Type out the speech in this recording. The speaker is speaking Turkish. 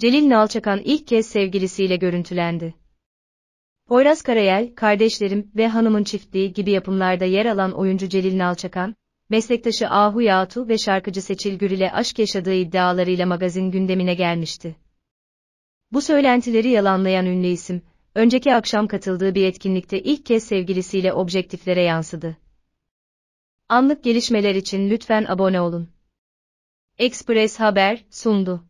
Celil Nalçakan ilk kez sevgilisiyle görüntülendi. Poyraz Karayel, Kardeşlerim ve Hanımın Çiftliği gibi yapımlarda yer alan oyuncu Celil Nalçakan, meslektaşı Ahu Yatu ve şarkıcı Seçil Gür ile aşk yaşadığı iddialarıyla magazin gündemine gelmişti. Bu söylentileri yalanlayan ünlü isim, önceki akşam katıldığı bir etkinlikte ilk kez sevgilisiyle objektiflere yansıdı. Anlık gelişmeler için lütfen abone olun. Express Haber sundu.